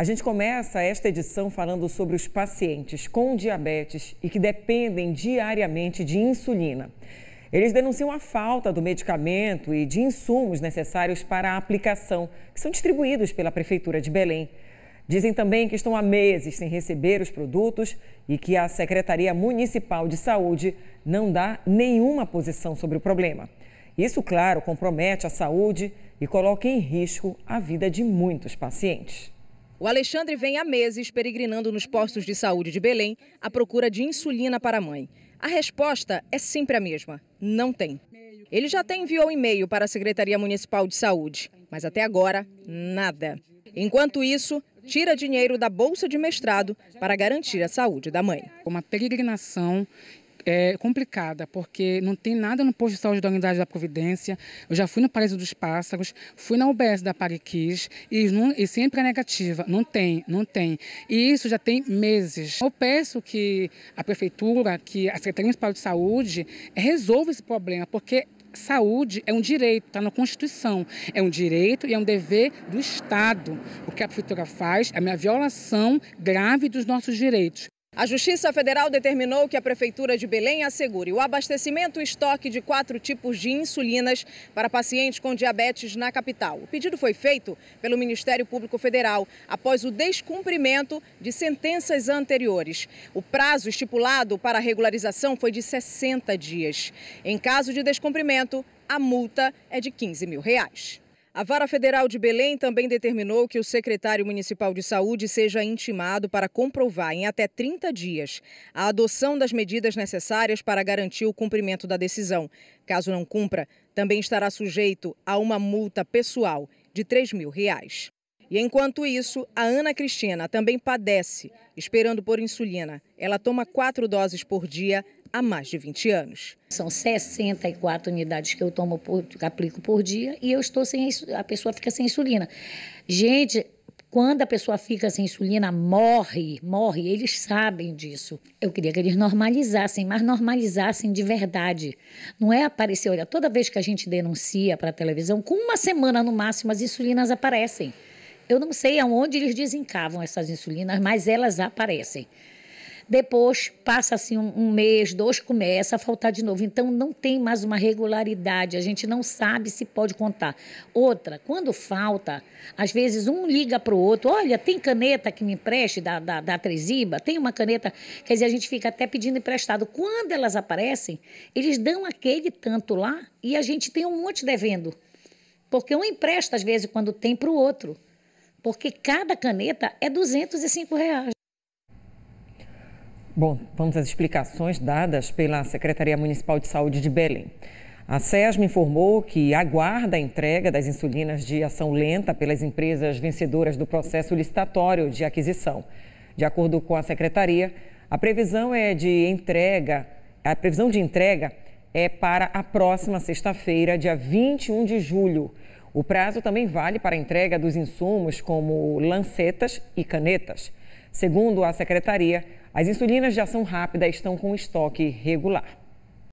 A gente começa esta edição falando sobre os pacientes com diabetes e que dependem diariamente de insulina. Eles denunciam a falta do medicamento e de insumos necessários para a aplicação, que são distribuídos pela Prefeitura de Belém. Dizem também que estão há meses sem receber os produtos e que a Secretaria Municipal de Saúde não dá nenhuma posição sobre o problema. Isso, claro, compromete a saúde e coloca em risco a vida de muitos pacientes. O Alexandre vem há meses peregrinando nos postos de saúde de Belém à procura de insulina para a mãe. A resposta é sempre a mesma: não tem. Ele já até enviou um e-mail para a Secretaria Municipal de Saúde, mas até agora, nada. Enquanto isso, tira dinheiro da bolsa de mestrado para garantir a saúde da mãe. Uma peregrinação é, complicada, porque não tem nada no posto de saúde da Unidade da Providência. Eu já fui no parejo dos Pássaros, fui na UBS da Pariquis e, não, e sempre é negativa. Não tem, não tem. E isso já tem meses. Eu peço que a Prefeitura, que a Secretaria Municipal de Saúde resolva esse problema, porque saúde é um direito, está na Constituição. É um direito e é um dever do Estado. O que a prefeitura faz é uma violação grave dos nossos direitos. A Justiça Federal determinou que a Prefeitura de Belém assegure o abastecimento e estoque de quatro tipos de insulinas para pacientes com diabetes na capital. O pedido foi feito pelo Ministério Público Federal após o descumprimento de sentenças anteriores. O prazo estipulado para a regularização foi de 60 dias. Em caso de descumprimento, a multa é de 15 mil reais. A Vara Federal de Belém também determinou que o secretário municipal de saúde seja intimado para comprovar em até 30 dias a adoção das medidas necessárias para garantir o cumprimento da decisão. Caso não cumpra, também estará sujeito a uma multa pessoal de R$ 3 mil. Reais. E enquanto isso, a Ana Cristina também padece, esperando por insulina. Ela toma quatro doses por dia há mais de 20 anos. São 64 unidades que eu tomo por, que aplico por dia e eu estou sem a pessoa fica sem insulina. Gente, quando a pessoa fica sem insulina, morre, morre. Eles sabem disso. Eu queria que eles normalizassem, mas normalizassem de verdade. Não é aparecer, olha, toda vez que a gente denuncia para a televisão, com uma semana no máximo as insulinas aparecem. Eu não sei aonde eles desencavam essas insulinas, mas elas aparecem. Depois, passa assim um, um, mês, dois, começa a faltar de novo. Então, não tem mais uma regularidade. A gente não sabe se pode contar. Outra, quando falta, às vezes um liga para o outro: olha, tem caneta que me empreste da, da, da Tem uma caneta. Quer dizer, a gente fica até pedindo emprestado. Quando elas aparecem, eles dão aquele tanto lá e a gente tem um monte devendo. Porque um empresta, às vezes, quando tem para o outro porque cada caneta é 205 reais. Bom, vamos às explicações dadas pela Secretaria Municipal de Saúde de Belém. A SESM informou que aguarda a entrega das insulinas de ação lenta pelas empresas vencedoras do processo licitatório de aquisição. De acordo com a secretaria, a previsão é de entrega, a previsão de entrega é para a próxima sexta-feira, dia 21 de julho. O prazo também vale para a entrega dos insumos como lancetas e canetas. Segundo a secretaria, as insulinas de ação rápida estão com estoque regular.